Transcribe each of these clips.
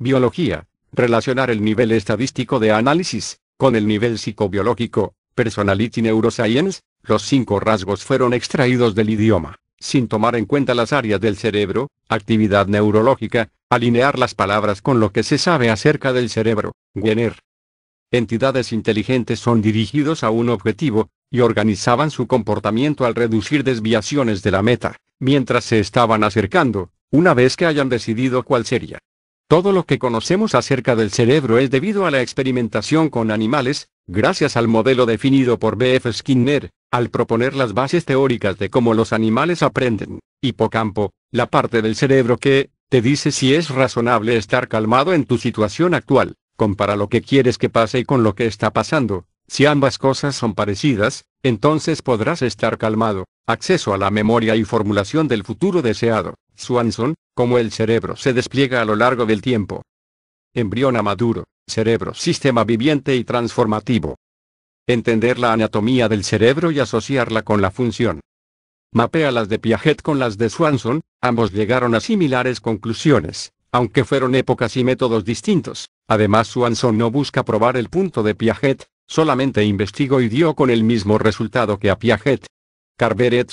Biología. Relacionar el nivel estadístico de análisis, con el nivel psicobiológico, Personality Neuroscience, los cinco rasgos fueron extraídos del idioma, sin tomar en cuenta las áreas del cerebro, actividad neurológica, alinear las palabras con lo que se sabe acerca del cerebro, Wiener. Entidades inteligentes son dirigidos a un objetivo, y organizaban su comportamiento al reducir desviaciones de la meta, mientras se estaban acercando, una vez que hayan decidido cuál sería. Todo lo que conocemos acerca del cerebro es debido a la experimentación con animales, gracias al modelo definido por B.F. Skinner, al proponer las bases teóricas de cómo los animales aprenden. Hipocampo, la parte del cerebro que, te dice si es razonable estar calmado en tu situación actual, compara lo que quieres que pase y con lo que está pasando. Si ambas cosas son parecidas, entonces podrás estar calmado, acceso a la memoria y formulación del futuro deseado. Swanson, cómo el cerebro se despliega a lo largo del tiempo. Embrión maduro, cerebro sistema viviente y transformativo. Entender la anatomía del cerebro y asociarla con la función. Mapea las de Piaget con las de Swanson, ambos llegaron a similares conclusiones, aunque fueron épocas y métodos distintos. Además Swanson no busca probar el punto de Piaget, solamente investigó y dio con el mismo resultado que a Piaget. Carver et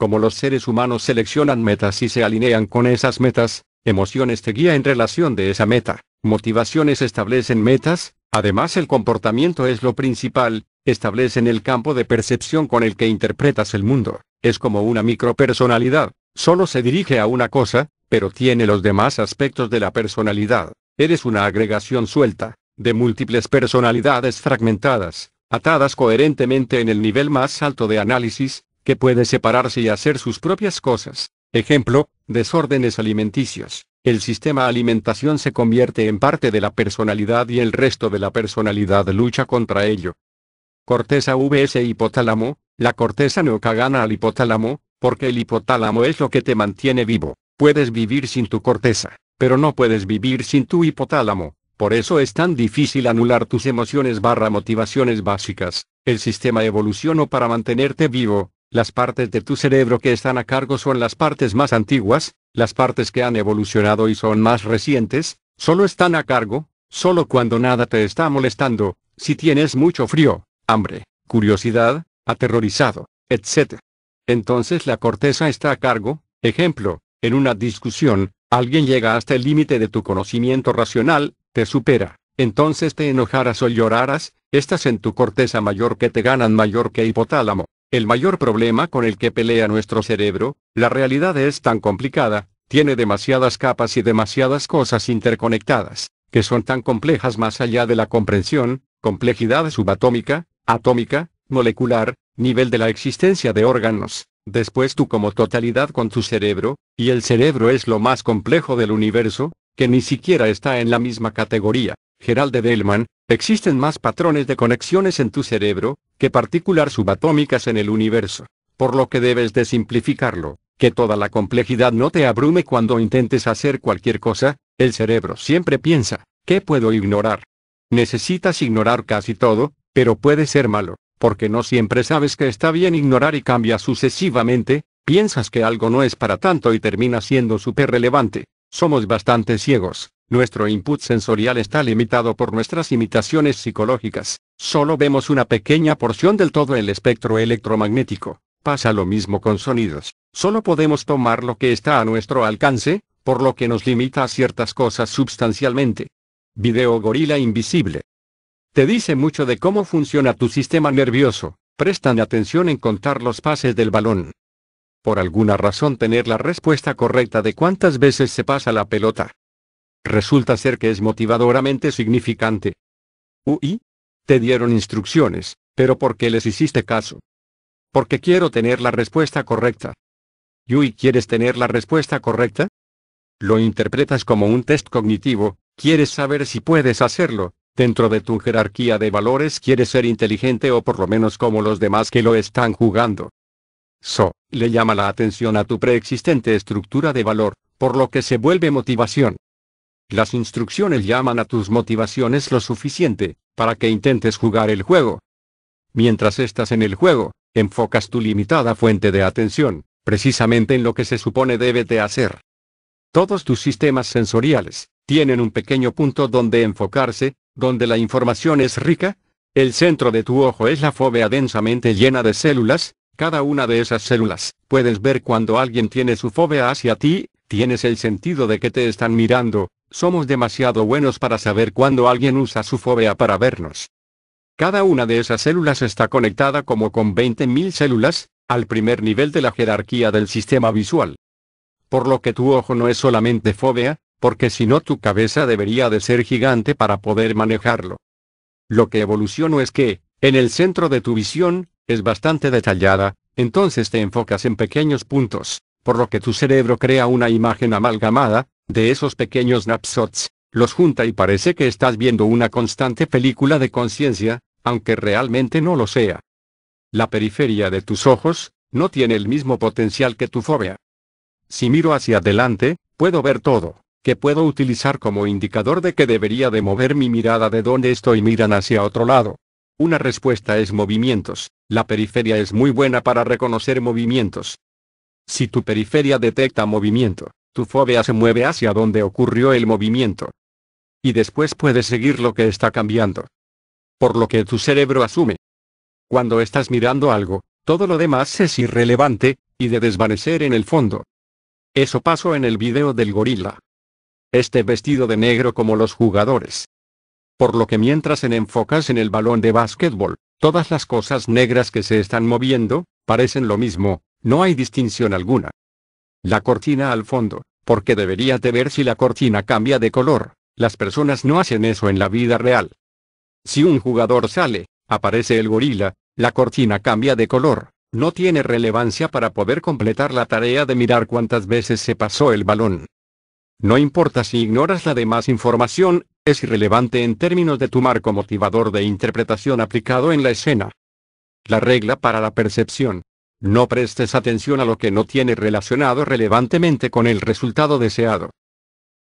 como los seres humanos seleccionan metas y se alinean con esas metas, emociones te guía en relación de esa meta, motivaciones establecen metas, además el comportamiento es lo principal, establecen el campo de percepción con el que interpretas el mundo, es como una micropersonalidad, solo se dirige a una cosa, pero tiene los demás aspectos de la personalidad, eres una agregación suelta, de múltiples personalidades fragmentadas, atadas coherentemente en el nivel más alto de análisis, que puede separarse y hacer sus propias cosas. Ejemplo, desórdenes alimenticios. El sistema alimentación se convierte en parte de la personalidad y el resto de la personalidad lucha contra ello. Corteza VS hipotálamo, la corteza no gana al hipotálamo, porque el hipotálamo es lo que te mantiene vivo. Puedes vivir sin tu corteza, pero no puedes vivir sin tu hipotálamo. Por eso es tan difícil anular tus emociones barra motivaciones básicas. El sistema evolucionó para mantenerte vivo, las partes de tu cerebro que están a cargo son las partes más antiguas, las partes que han evolucionado y son más recientes, solo están a cargo, solo cuando nada te está molestando, si tienes mucho frío, hambre, curiosidad, aterrorizado, etc. Entonces la corteza está a cargo, ejemplo, en una discusión, alguien llega hasta el límite de tu conocimiento racional, te supera, entonces te enojarás o llorarás, estás en tu corteza mayor que te ganan mayor que hipotálamo, el mayor problema con el que pelea nuestro cerebro, la realidad es tan complicada, tiene demasiadas capas y demasiadas cosas interconectadas, que son tan complejas más allá de la comprensión, complejidad subatómica, atómica, molecular, nivel de la existencia de órganos, después tú como totalidad con tu cerebro, y el cerebro es lo más complejo del universo, que ni siquiera está en la misma categoría. Gerald Delman, existen más patrones de conexiones en tu cerebro, que particular subatómicas en el universo. Por lo que debes de simplificarlo, que toda la complejidad no te abrume cuando intentes hacer cualquier cosa, el cerebro siempre piensa, ¿qué puedo ignorar? Necesitas ignorar casi todo, pero puede ser malo, porque no siempre sabes que está bien ignorar y cambia sucesivamente, piensas que algo no es para tanto y termina siendo súper relevante. Somos bastante ciegos. Nuestro input sensorial está limitado por nuestras imitaciones psicológicas. Solo vemos una pequeña porción del todo el espectro electromagnético. Pasa lo mismo con sonidos. Solo podemos tomar lo que está a nuestro alcance, por lo que nos limita a ciertas cosas sustancialmente. Video Gorila Invisible. Te dice mucho de cómo funciona tu sistema nervioso. Prestan atención en contar los pases del balón. Por alguna razón tener la respuesta correcta de cuántas veces se pasa la pelota, Resulta ser que es motivadoramente significante. Uy. Te dieron instrucciones, pero ¿por qué les hiciste caso? Porque quiero tener la respuesta correcta. Yui, ¿quieres tener la respuesta correcta? Lo interpretas como un test cognitivo, quieres saber si puedes hacerlo, dentro de tu jerarquía de valores quieres ser inteligente o por lo menos como los demás que lo están jugando. So, le llama la atención a tu preexistente estructura de valor, por lo que se vuelve motivación. Las instrucciones llaman a tus motivaciones lo suficiente, para que intentes jugar el juego. Mientras estás en el juego, enfocas tu limitada fuente de atención, precisamente en lo que se supone debe de hacer. Todos tus sistemas sensoriales, tienen un pequeño punto donde enfocarse, donde la información es rica. El centro de tu ojo es la fóvea densamente llena de células, cada una de esas células, puedes ver cuando alguien tiene su fóvea hacia ti, tienes el sentido de que te están mirando, somos demasiado buenos para saber cuándo alguien usa su fobia para vernos. Cada una de esas células está conectada como con 20.000 células, al primer nivel de la jerarquía del sistema visual. Por lo que tu ojo no es solamente fobia, porque si no tu cabeza debería de ser gigante para poder manejarlo. Lo que evolucionó es que, en el centro de tu visión, es bastante detallada, entonces te enfocas en pequeños puntos, por lo que tu cerebro crea una imagen amalgamada, de esos pequeños snapshots, los junta y parece que estás viendo una constante película de conciencia, aunque realmente no lo sea. La periferia de tus ojos, no tiene el mismo potencial que tu fobia. Si miro hacia adelante, puedo ver todo, que puedo utilizar como indicador de que debería de mover mi mirada de donde estoy miran hacia otro lado. Una respuesta es movimientos, la periferia es muy buena para reconocer movimientos. Si tu periferia detecta movimiento, tu fobia se mueve hacia donde ocurrió el movimiento. Y después puedes seguir lo que está cambiando. Por lo que tu cerebro asume. Cuando estás mirando algo, todo lo demás es irrelevante, y de desvanecer en el fondo. Eso pasó en el video del gorila. Este vestido de negro como los jugadores. Por lo que mientras en enfocas en el balón de básquetbol, todas las cosas negras que se están moviendo, parecen lo mismo, no hay distinción alguna. La cortina al fondo, porque deberías de ver si la cortina cambia de color. Las personas no hacen eso en la vida real. Si un jugador sale, aparece el gorila, la cortina cambia de color. No tiene relevancia para poder completar la tarea de mirar cuántas veces se pasó el balón. No importa si ignoras la demás información, es irrelevante en términos de tu marco motivador de interpretación aplicado en la escena. La regla para la percepción. No prestes atención a lo que no tiene relacionado relevantemente con el resultado deseado.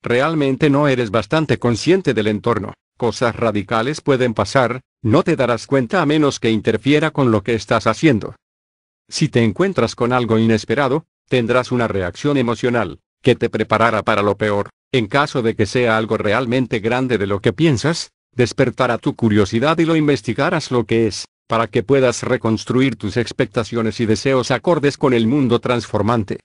Realmente no eres bastante consciente del entorno. Cosas radicales pueden pasar, no te darás cuenta a menos que interfiera con lo que estás haciendo. Si te encuentras con algo inesperado, tendrás una reacción emocional, que te preparará para lo peor. En caso de que sea algo realmente grande de lo que piensas, despertará tu curiosidad y lo investigarás lo que es para que puedas reconstruir tus expectaciones y deseos acordes con el mundo transformante.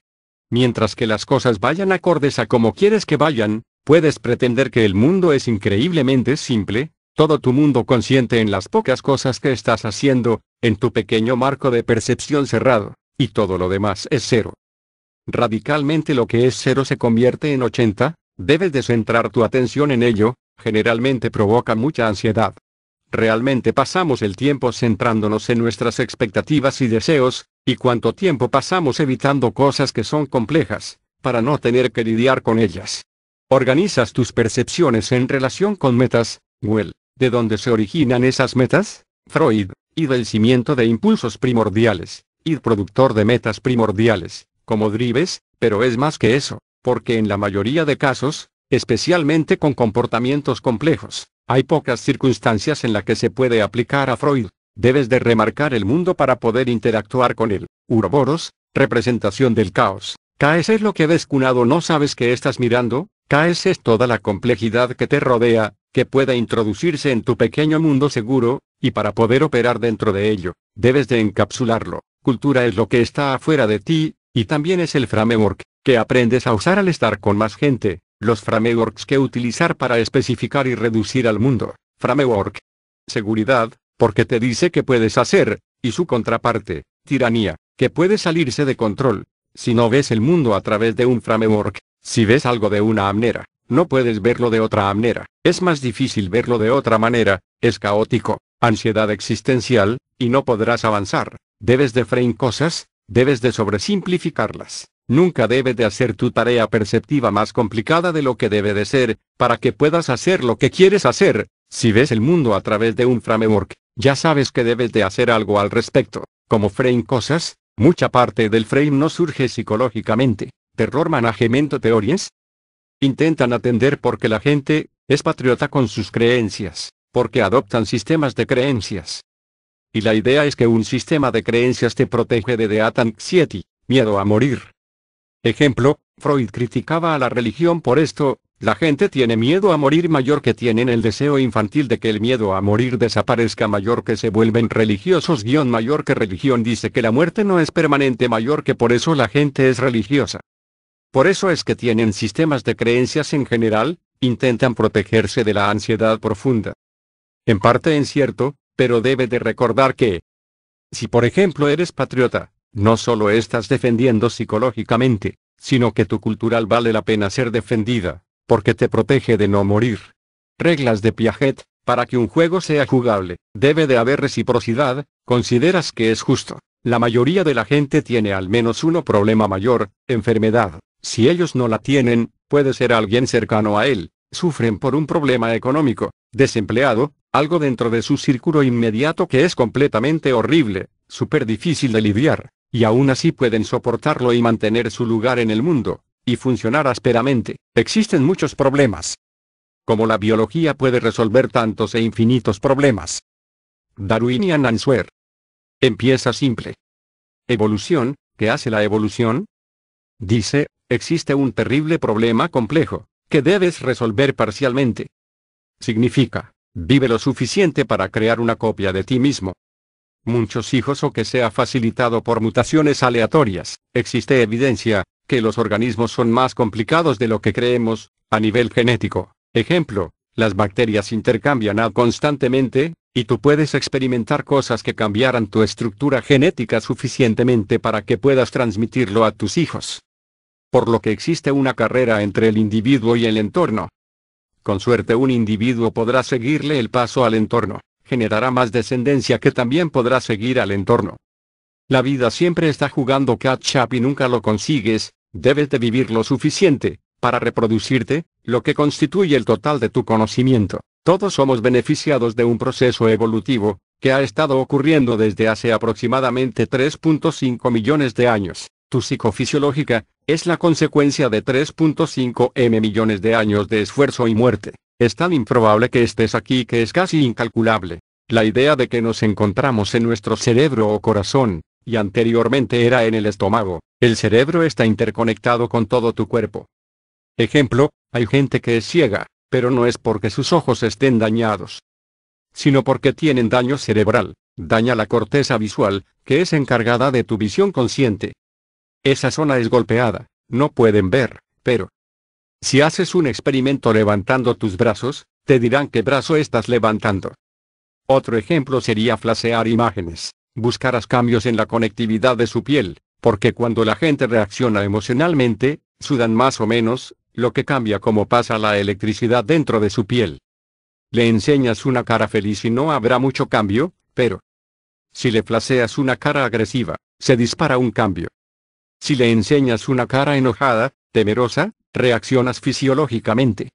Mientras que las cosas vayan acordes a como quieres que vayan, puedes pretender que el mundo es increíblemente simple, todo tu mundo consciente en las pocas cosas que estás haciendo, en tu pequeño marco de percepción cerrado, y todo lo demás es cero. Radicalmente lo que es cero se convierte en 80, debes de centrar tu atención en ello, generalmente provoca mucha ansiedad. Realmente pasamos el tiempo centrándonos en nuestras expectativas y deseos, y cuánto tiempo pasamos evitando cosas que son complejas, para no tener que lidiar con ellas. ¿Organizas tus percepciones en relación con metas? Well, ¿de dónde se originan esas metas? Freud, y del cimiento de impulsos primordiales, y productor de metas primordiales, como drives, pero es más que eso, porque en la mayoría de casos, especialmente con comportamientos complejos, hay pocas circunstancias en las que se puede aplicar a Freud. Debes de remarcar el mundo para poder interactuar con él. Uroboros, representación del caos. Caes es lo que ves cunado no sabes que estás mirando, caes es toda la complejidad que te rodea, que puede introducirse en tu pequeño mundo seguro, y para poder operar dentro de ello, debes de encapsularlo. Cultura es lo que está afuera de ti, y también es el framework, que aprendes a usar al estar con más gente, los frameworks que utilizar para especificar y reducir al mundo. Framework. Seguridad, porque te dice que puedes hacer, y su contraparte, tiranía, que puede salirse de control. Si no ves el mundo a través de un framework, si ves algo de una manera, no puedes verlo de otra manera, es más difícil verlo de otra manera, es caótico, ansiedad existencial, y no podrás avanzar, debes de frame cosas, debes de sobresimplificarlas. Nunca debe de hacer tu tarea perceptiva más complicada de lo que debe de ser, para que puedas hacer lo que quieres hacer. Si ves el mundo a través de un framework, ya sabes que debes de hacer algo al respecto. Como frame cosas, mucha parte del frame no surge psicológicamente. Terror management teorías. Intentan atender porque la gente es patriota con sus creencias, porque adoptan sistemas de creencias. Y la idea es que un sistema de creencias te protege de The miedo a morir. Ejemplo, Freud criticaba a la religión por esto, la gente tiene miedo a morir mayor que tienen el deseo infantil de que el miedo a morir desaparezca mayor que se vuelven religiosos guión mayor que religión dice que la muerte no es permanente mayor que por eso la gente es religiosa. Por eso es que tienen sistemas de creencias en general, intentan protegerse de la ansiedad profunda. En parte en cierto, pero debe de recordar que, si por ejemplo eres patriota, no solo estás defendiendo psicológicamente, sino que tu cultural vale la pena ser defendida, porque te protege de no morir. Reglas de Piaget, para que un juego sea jugable, debe de haber reciprocidad, consideras que es justo. La mayoría de la gente tiene al menos uno problema mayor, enfermedad. Si ellos no la tienen, puede ser alguien cercano a él. Sufren por un problema económico, desempleado, algo dentro de su círculo inmediato que es completamente horrible, súper difícil de lidiar. Y aún así pueden soportarlo y mantener su lugar en el mundo, y funcionar ásperamente. Existen muchos problemas. Como la biología puede resolver tantos e infinitos problemas. Darwinian Answer. Empieza simple. Evolución, ¿qué hace la evolución? Dice, existe un terrible problema complejo, que debes resolver parcialmente. Significa, vive lo suficiente para crear una copia de ti mismo, muchos hijos o que sea facilitado por mutaciones aleatorias. Existe evidencia, que los organismos son más complicados de lo que creemos, a nivel genético. Ejemplo, las bacterias intercambian AD constantemente, y tú puedes experimentar cosas que cambiaran tu estructura genética suficientemente para que puedas transmitirlo a tus hijos. Por lo que existe una carrera entre el individuo y el entorno. Con suerte un individuo podrá seguirle el paso al entorno generará más descendencia que también podrá seguir al entorno. La vida siempre está jugando catch up y nunca lo consigues, debes de vivir lo suficiente, para reproducirte, lo que constituye el total de tu conocimiento. Todos somos beneficiados de un proceso evolutivo, que ha estado ocurriendo desde hace aproximadamente 3.5 millones de años. Tu psicofisiológica, es la consecuencia de 3.5 m millones de años de esfuerzo y muerte. Es tan improbable que estés aquí que es casi incalculable. La idea de que nos encontramos en nuestro cerebro o corazón, y anteriormente era en el estómago, el cerebro está interconectado con todo tu cuerpo. Ejemplo, hay gente que es ciega, pero no es porque sus ojos estén dañados, sino porque tienen daño cerebral, daña la corteza visual, que es encargada de tu visión consciente. Esa zona es golpeada, no pueden ver, pero, si haces un experimento levantando tus brazos, te dirán qué brazo estás levantando. Otro ejemplo sería flasear imágenes. Buscarás cambios en la conectividad de su piel, porque cuando la gente reacciona emocionalmente, sudan más o menos, lo que cambia como pasa la electricidad dentro de su piel. Le enseñas una cara feliz y no habrá mucho cambio, pero si le flaseas una cara agresiva, se dispara un cambio. Si le enseñas una cara enojada, temerosa, reaccionas fisiológicamente.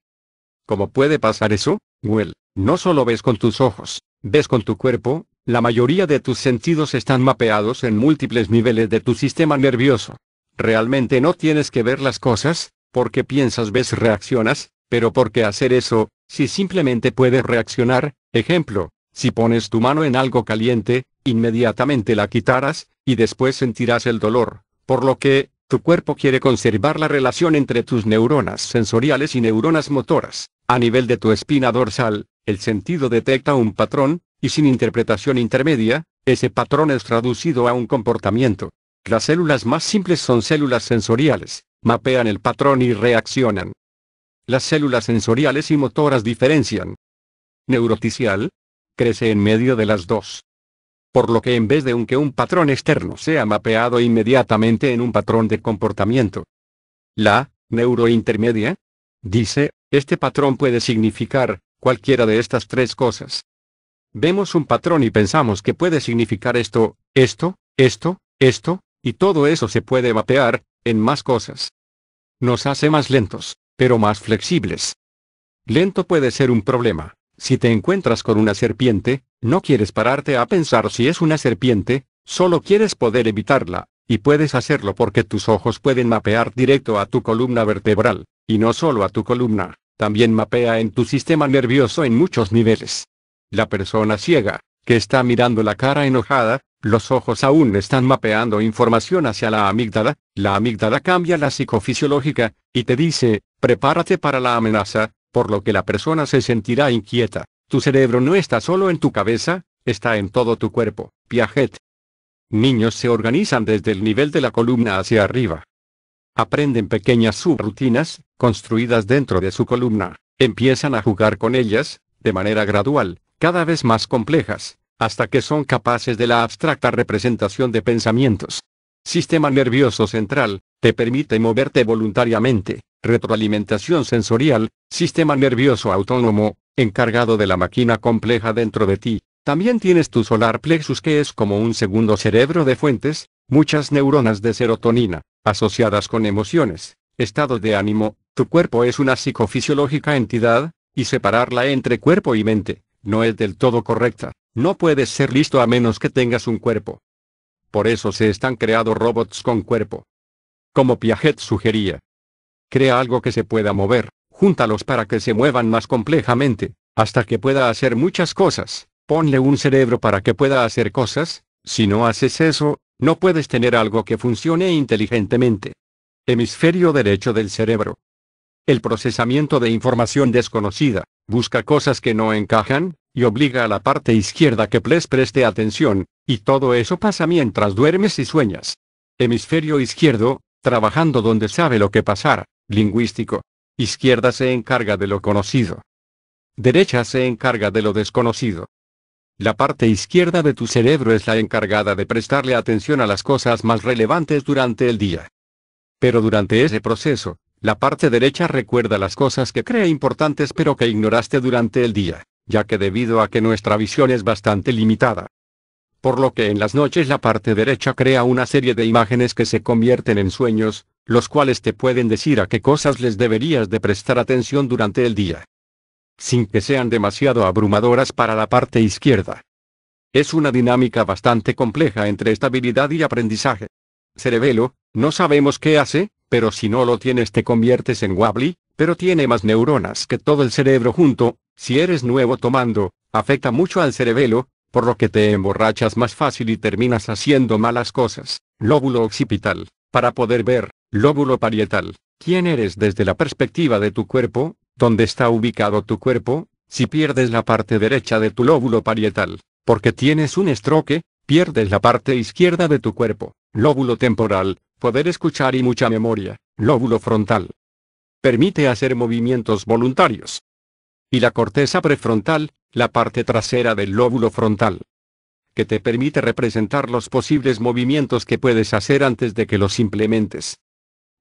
¿Cómo puede pasar eso? Well, no solo ves con tus ojos, ves con tu cuerpo, la mayoría de tus sentidos están mapeados en múltiples niveles de tu sistema nervioso. Realmente no tienes que ver las cosas, porque piensas, ves, reaccionas, pero ¿por qué hacer eso, si simplemente puedes reaccionar? Ejemplo, si pones tu mano en algo caliente, inmediatamente la quitarás, y después sentirás el dolor, por lo que, tu cuerpo quiere conservar la relación entre tus neuronas sensoriales y neuronas motoras. A nivel de tu espina dorsal, el sentido detecta un patrón, y sin interpretación intermedia, ese patrón es traducido a un comportamiento. Las células más simples son células sensoriales, mapean el patrón y reaccionan. Las células sensoriales y motoras diferencian. Neuroticial. Crece en medio de las dos por lo que en vez de un que un patrón externo sea mapeado inmediatamente en un patrón de comportamiento. La neurointermedia dice, este patrón puede significar cualquiera de estas tres cosas. Vemos un patrón y pensamos que puede significar esto, esto, esto, esto, y todo eso se puede mapear, en más cosas. Nos hace más lentos, pero más flexibles. Lento puede ser un problema, si te encuentras con una serpiente, no quieres pararte a pensar si es una serpiente, solo quieres poder evitarla, y puedes hacerlo porque tus ojos pueden mapear directo a tu columna vertebral, y no solo a tu columna, también mapea en tu sistema nervioso en muchos niveles. La persona ciega, que está mirando la cara enojada, los ojos aún están mapeando información hacia la amígdala, la amígdala cambia la psicofisiológica, y te dice, prepárate para la amenaza, por lo que la persona se sentirá inquieta. Tu cerebro no está solo en tu cabeza, está en todo tu cuerpo. Piaget. Niños se organizan desde el nivel de la columna hacia arriba. Aprenden pequeñas subrutinas, construidas dentro de su columna. Empiezan a jugar con ellas, de manera gradual, cada vez más complejas, hasta que son capaces de la abstracta representación de pensamientos sistema nervioso central, te permite moverte voluntariamente, retroalimentación sensorial, sistema nervioso autónomo, encargado de la máquina compleja dentro de ti. También tienes tu solar plexus que es como un segundo cerebro de fuentes, muchas neuronas de serotonina, asociadas con emociones, estado de ánimo, tu cuerpo es una psicofisiológica entidad, y separarla entre cuerpo y mente, no es del todo correcta, no puedes ser listo a menos que tengas un cuerpo. Por eso se están creando robots con cuerpo. Como Piaget sugería. Crea algo que se pueda mover, júntalos para que se muevan más complejamente, hasta que pueda hacer muchas cosas, ponle un cerebro para que pueda hacer cosas, si no haces eso, no puedes tener algo que funcione inteligentemente. Hemisferio derecho del cerebro. El procesamiento de información desconocida, busca cosas que no encajan, y obliga a la parte izquierda que les preste atención, y todo eso pasa mientras duermes y sueñas. Hemisferio izquierdo, trabajando donde sabe lo que pasar, lingüístico. Izquierda se encarga de lo conocido. Derecha se encarga de lo desconocido. La parte izquierda de tu cerebro es la encargada de prestarle atención a las cosas más relevantes durante el día. Pero durante ese proceso, la parte derecha recuerda las cosas que cree importantes pero que ignoraste durante el día ya que debido a que nuestra visión es bastante limitada. Por lo que en las noches la parte derecha crea una serie de imágenes que se convierten en sueños, los cuales te pueden decir a qué cosas les deberías de prestar atención durante el día. Sin que sean demasiado abrumadoras para la parte izquierda. Es una dinámica bastante compleja entre estabilidad y aprendizaje. Cerebelo, no sabemos qué hace, pero si no lo tienes te conviertes en Wobbly, pero tiene más neuronas que todo el cerebro junto, si eres nuevo tomando, afecta mucho al cerebelo, por lo que te emborrachas más fácil y terminas haciendo malas cosas. Lóbulo occipital. Para poder ver, lóbulo parietal. ¿Quién eres desde la perspectiva de tu cuerpo? ¿Dónde está ubicado tu cuerpo? Si pierdes la parte derecha de tu lóbulo parietal, porque tienes un estroque, pierdes la parte izquierda de tu cuerpo. Lóbulo temporal, poder escuchar y mucha memoria. Lóbulo frontal, permite hacer movimientos voluntarios. Y la corteza prefrontal, la parte trasera del lóbulo frontal, que te permite representar los posibles movimientos que puedes hacer antes de que los implementes.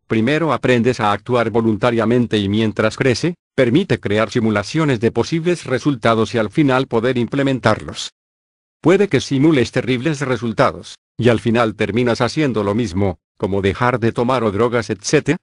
Primero aprendes a actuar voluntariamente y mientras crece, permite crear simulaciones de posibles resultados y al final poder implementarlos. Puede que simules terribles resultados, y al final terminas haciendo lo mismo, como dejar de tomar o drogas, etc.,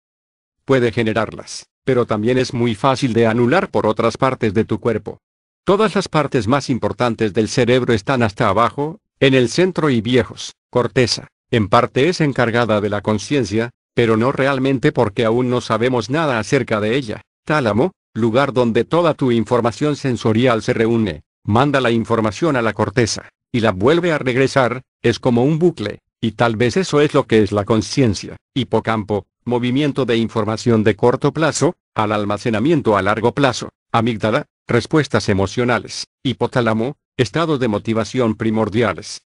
puede generarlas, pero también es muy fácil de anular por otras partes de tu cuerpo. Todas las partes más importantes del cerebro están hasta abajo, en el centro y viejos, corteza, en parte es encargada de la conciencia, pero no realmente porque aún no sabemos nada acerca de ella. Tálamo, lugar donde toda tu información sensorial se reúne, manda la información a la corteza, y la vuelve a regresar, es como un bucle, y tal vez eso es lo que es la conciencia. Hipocampo, movimiento de información de corto plazo, al almacenamiento a largo plazo, amígdala, respuestas emocionales, hipotálamo, estado de motivación primordiales.